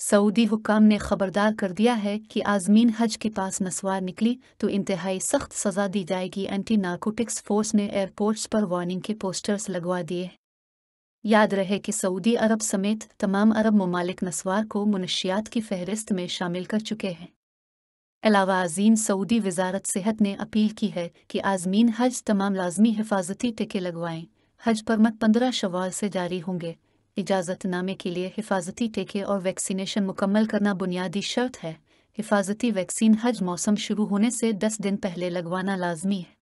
Saudi हुकाम ने खबरदार कर दिया है कि आजमीन हज के पास नसवार निकली तो इंतहाई सख्त सज़ा दी जाएगी एंटी नार्कोटिक्स फोर्स ने एयरपोर्ट्स पर वार्निंग के पोस्टर्स लगवा दिए याद रहे कि सऊदी अरब समेत तमाम अरब ममालिक नसवार को मनशियात की फहरिस्त में शामिल कर चुके हैं अलावा अजीम सऊदी वजारत सेहत ने अपील की है कि आजमीन हज तमाम लाजमी हिफाजती टिके लगवाएं हज परमत पंद्रह शवाल से जारी होंगे इजाज़तनामे के लिए हिफाजती टीके और वैक्सीनेशन मुकम्मल करना बुनियादी शर्त है हिफाजती वैक्सीन हज मौसम शुरू होने से 10 दिन पहले लगवाना लाजमी है